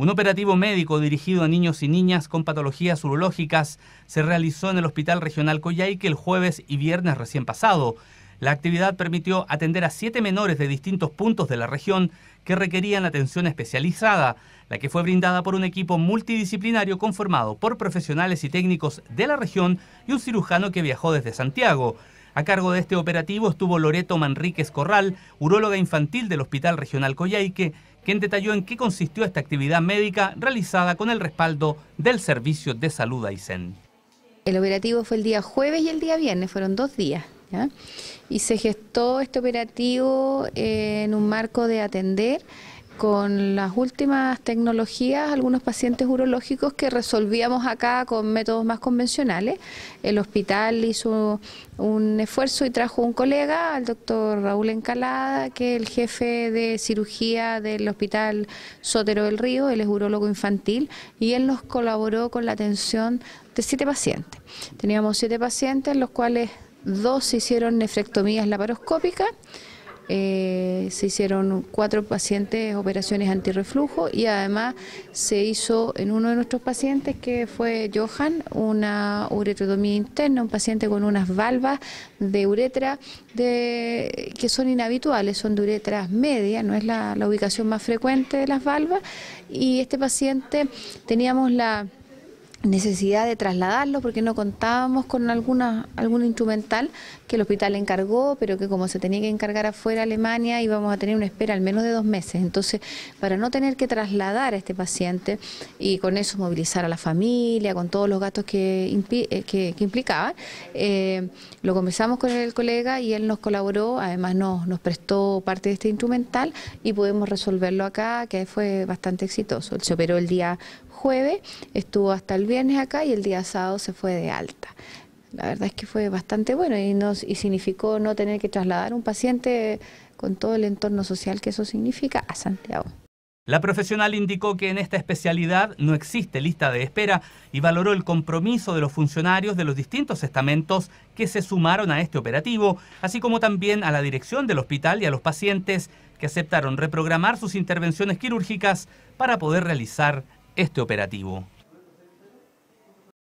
Un operativo médico dirigido a niños y niñas con patologías urológicas se realizó en el Hospital Regional Coyhaique el jueves y viernes recién pasado. La actividad permitió atender a siete menores de distintos puntos de la región que requerían atención especializada, la que fue brindada por un equipo multidisciplinario conformado por profesionales y técnicos de la región y un cirujano que viajó desde Santiago. A cargo de este operativo estuvo Loreto Manríquez Corral, uróloga infantil del Hospital Regional Coyhaique, quien detalló en qué consistió esta actividad médica realizada con el respaldo del Servicio de Salud Aysén. El operativo fue el día jueves y el día viernes, fueron dos días. Y se gestó este operativo en un marco de atender con las últimas tecnologías, algunos pacientes urológicos que resolvíamos acá con métodos más convencionales. El hospital hizo un esfuerzo y trajo un colega, el doctor Raúl Encalada, que es el jefe de cirugía del hospital Sotero del Río, él es urologo infantil, y él nos colaboró con la atención de siete pacientes. Teníamos siete pacientes, los cuales dos hicieron nefrectomías laparoscópicas, eh, se hicieron cuatro pacientes operaciones antirreflujo y además se hizo en uno de nuestros pacientes que fue Johan una uretrodomía interna, un paciente con unas valvas de uretra de, que son inhabituales, son de uretras media, no es la, la ubicación más frecuente de las valvas y este paciente teníamos la necesidad de trasladarlo porque no contábamos con alguna, algún instrumental que el hospital encargó, pero que como se tenía que encargar afuera Alemania íbamos a tener una espera al menos de dos meses. Entonces, para no tener que trasladar a este paciente y con eso movilizar a la familia, con todos los gastos que, eh, que, implicaba, eh, lo comenzamos con el colega y él nos colaboró, además nos, nos prestó parte de este instrumental y pudimos resolverlo acá, que fue bastante exitoso. Él se operó el día jueves, estuvo hasta el viernes acá y el día sábado se fue de alta. La verdad es que fue bastante bueno y, nos, y significó no tener que trasladar un paciente con todo el entorno social que eso significa a Santiago. La profesional indicó que en esta especialidad no existe lista de espera y valoró el compromiso de los funcionarios de los distintos estamentos que se sumaron a este operativo, así como también a la dirección del hospital y a los pacientes que aceptaron reprogramar sus intervenciones quirúrgicas para poder realizar este operativo?